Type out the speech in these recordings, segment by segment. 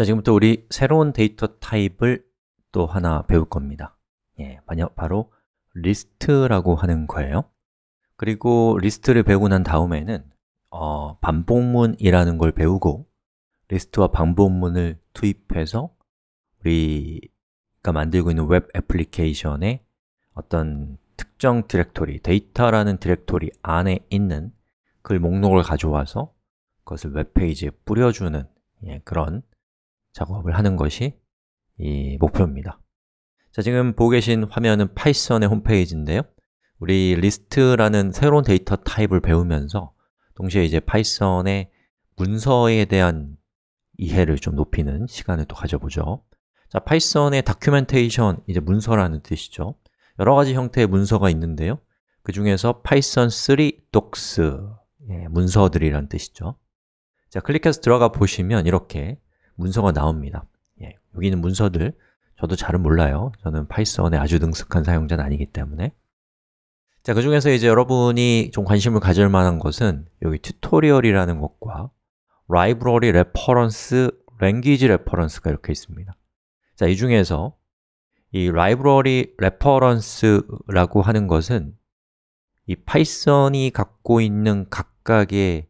자, 지금부터 우리 새로운 데이터 타입을 또 하나 배울 겁니다 예, 바로 리스트라고 하는 거예요 그리고 리스트를 배우고 난 다음에는 어, 반복문이라는 걸 배우고 리스트와 반복문을 투입해서 우리가 만들고 있는 웹 애플리케이션의 어떤 특정 디렉토리, 데이터라는 디렉토리 안에 있는 그 목록을 가져와서 그것을 웹페이지에 뿌려주는 예, 그런 작업을 하는 것이 이 목표입니다 자, 지금 보고 계신 화면은 파이썬의 홈페이지인데요 우리 리스트라는 새로운 데이터 타입을 배우면서 동시에 이제 파이썬의 문서에 대한 이해를 좀 높이는 시간을 또 가져보죠 자, 파이썬의 다큐멘테이션, 이제 문서라는 뜻이죠 여러 가지 형태의 문서가 있는데요 그 중에서 파이썬 3 docs, 예, 문서들이란 뜻이죠 자, 클릭해서 들어가 보시면 이렇게 문서가 나옵니다 예, 여기 있는 문서들 저도 잘은 몰라요 저는 파이썬에 아주 능숙한 사용자는 아니기 때문에 자, 그 중에서 이제 여러분이 좀 관심을 가질 만한 것은 여기 튜토리얼이라는 것과 라이브러리 레퍼런스, 랭귀지 레퍼런스가 이렇게 있습니다 자, 이 중에서 이 라이브러리 레퍼런스라고 하는 것은 이 파이썬이 갖고 있는 각각의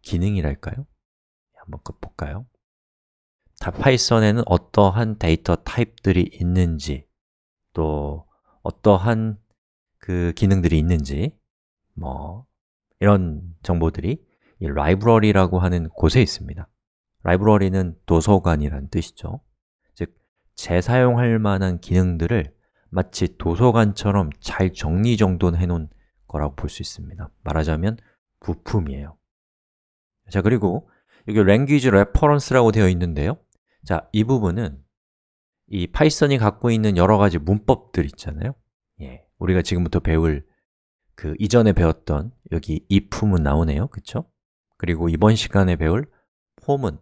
기능이랄까요? 한번 그 볼까요? 다 파이썬에는 어떠한 데이터 타입들이 있는지 또 어떠한 그 기능들이 있는지 뭐 이런 정보들이 이 라이브러리라고 하는 곳에 있습니다 라이브러리는 도서관이란 뜻이죠 즉, 재사용할 만한 기능들을 마치 도서관처럼 잘 정리정돈해 놓은 거라고 볼 수 있습니다 말하자면 부품이에요 자, 그리고 여기 language reference라고 되어 있는데요 자, 이 부분은 이 파이썬이 갖고 있는 여러 가지 문법들 있잖아요 예, 우리가 지금부터 배울 그 이전에 배웠던 여기 if문 나오네요, 그쵸? 그리고 이번 시간에 배울 폼은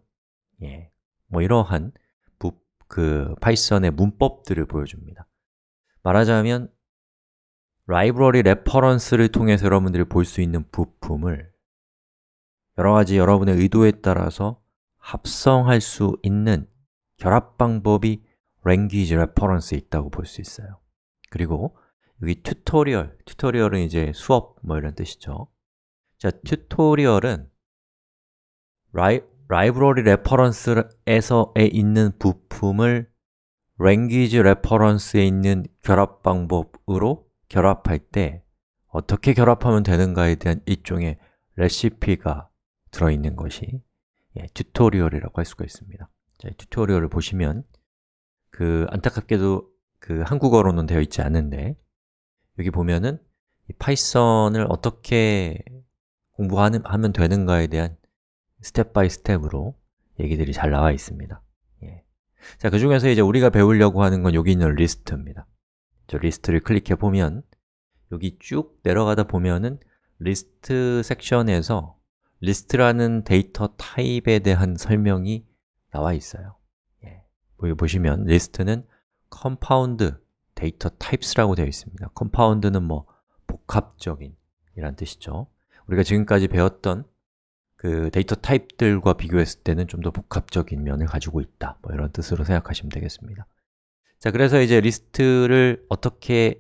예, 뭐 이러한 부, 그 파이썬의 문법들을 보여줍니다 말하자면 라이브러리 레퍼런스를 통해서 여러분들이 볼 수 있는 부품을 여러 가지 여러분의 의도에 따라서 합성할 수 있는 결합 방법이 language reference 있다고 볼 수 있어요 그리고 여기 t u t o r i a l 은 이제 수업 뭐 이런 뜻이죠 자, 튜토리얼은 라이, 라이브러리 레퍼런스에서에 있는 부품을 language reference에 있는 결합 방법으로 결합할 때 어떻게 결합하면 되는가에 대한 일종의 레시피가 들어있는 것이 예, 튜토리얼이라고 할 수가 있습니다 이 튜토리얼을 보시면 그 안타깝게도 그 한국어로는 되어 있지 않은데 여기 보면은 이 파이썬을 어떻게 공부하면 되는가에 대한 스텝 바이 스텝으로 얘기들이 잘 나와 있습니다 예. 자, 그 중에서 이제 우리가 배우려고 하는 건 여기 있는 리스트입니다 저 리스트를 클릭해 보면 여기 쭉 내려가다 보면은 리스트 섹션에서 리스트라는 데이터 타입에 대한 설명이 나와 있어요 예. 보시면 리스트는 컴파운드 데이터 타입스라고 되어 있습니다 컴파운드는 뭐 복합적인 이란 뜻이죠 우리가 지금까지 배웠던 그 데이터 타입들과 비교했을 때는 좀 더 복합적인 면을 가지고 있다 뭐 이런 뜻으로 생각하시면 되겠습니다 자, 그래서 이제 리스트를 어떻게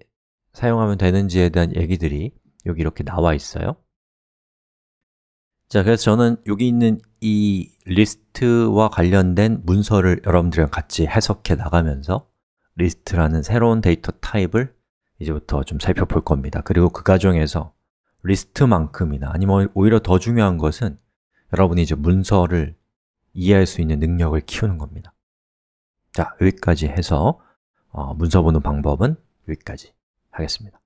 사용하면 되는지에 대한 얘기들이 여기 이렇게 나와 있어요 자, 그래서 저는 여기 있는 이 리스트와 관련된 문서를 여러분들이랑 같이 해석해 나가면서 리스트라는 새로운 데이터 타입을 이제부터 좀 살펴볼 겁니다 그리고 그 과정에서 리스트만큼이나 아니면 오히려 더 중요한 것은 여러분이 이제 문서를 이해할 수 있는 능력을 키우는 겁니다 자, 여기까지 해서 어, 문서 보는 방법은 여기까지 하겠습니다